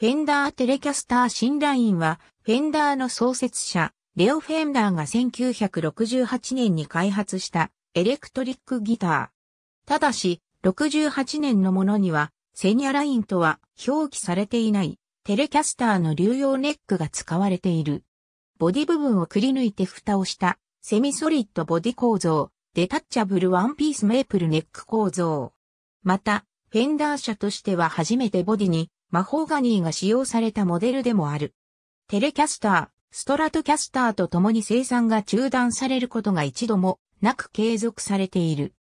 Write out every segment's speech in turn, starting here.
フェンダーテレキャスター新ラインは、フェンダーの創設者、レオ・フェンダーが1968年に開発したエレクトリックギター。ただし、68年のものには、セニアラインとは表記されていないテレキャスターの流用ネックが使われている。ボディ部分をくり抜いて蓋をしたセミソリッドボディ構造、デタッチャブルワンピースメープルネック構造。また、フェンダー社としては初めてボディにマホーガニーが使用されたモデルでもある。テレキャスター、ストラトキャスターと共に生産が中断されることが一度もなく継続されている。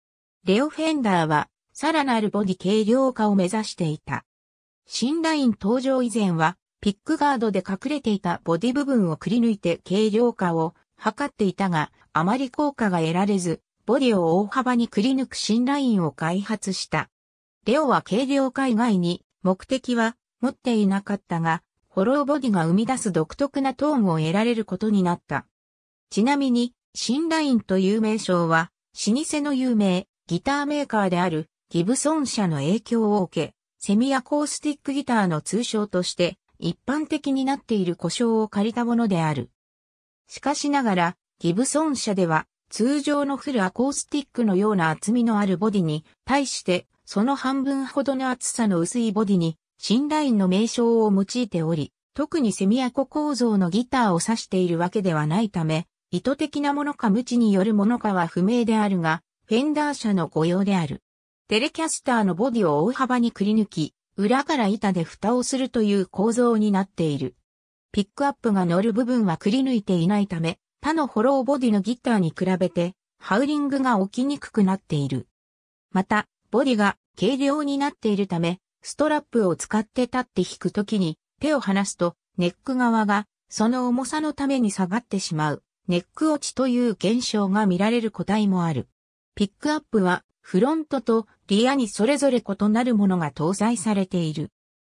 レオフェンダーは、さらなるボディ軽量化を目指していた。新ライン登場以前は、ピックガードで隠れていたボディ部分をくり抜いて軽量化を図っていたが、あまり効果が得られず、ボディを大幅にくり抜く新ラインを開発した。レオは軽量化以外に、目的は持っていなかったが、ホローボディが生み出す独特なトーンを得られることになった。ちなみに、新ラインという名称は、老舗の有名、ギターメーカーである、ギブソン社の影響を受け、セミアコースティックギターの通称として、一般的になっている故障を借りたものである。しかしながら、ギブソン社では、通常のフルアコースティックのような厚みのあるボディに対してその半分ほどの厚さの薄いボディに、新ラインの名称を用いており、特にセミアコ構造のギターを指しているわけではないため、意図的なものか無知によるものかは不明であるが、フェンダー社の御用である。テレキャスターのボディを大幅にくり抜き、裏から板で蓋をするという構造になっている。ピックアップが乗る部分はくり抜いていないため、他のホローボディのギターに比べて、ハウリングが起きにくくなっている。また、ボディが軽量になっているため、ストラップを使って立って引くときに手を離すとネック側がその重さのために下がってしまうネック落ちという現象が見られる個体もある。ピックアップはフロントとリアにそれぞれ異なるものが搭載されている。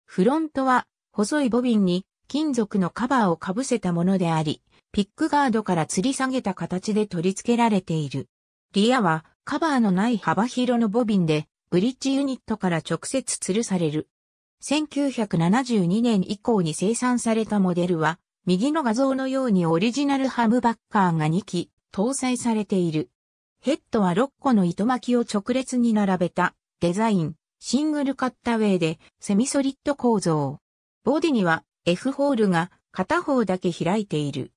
フロントは細いボビンに金属のカバーをかぶせたものであり、ピックガードから吊り下げた形で取り付けられている。リアはカバーのない幅広のボビンで、ブリッジユニットから直接吊るされる。1972年以降に生産されたモデルは、右の画像のようにオリジナルハムバッカーが2機、搭載されている。ヘッドは6個の糸巻きを直列に並べた、デザイン、シングルカッタウェイで、セミソリッド構造。ボディには、F ホールが片方だけ開いている。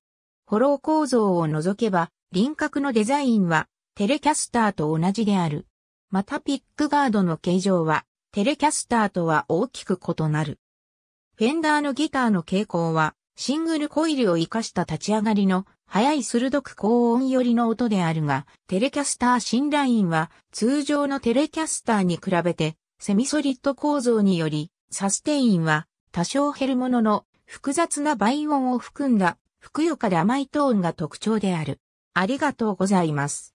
フォロー構造を除けば、輪郭のデザインはテレキャスターと同じである。またピックガードの形状は、テレキャスターとは大きく異なる。フェンダーのギターの傾向は、シングルコイルを活かした立ち上がりの速い鋭く高音寄りの音であるが、テレキャスター新ラインは通常のテレキャスターに比べてセミソリッド構造により、サステインは多少減るものの複雑な倍音を含んだふくよかで甘いトーンが特徴である。ありがとうございます。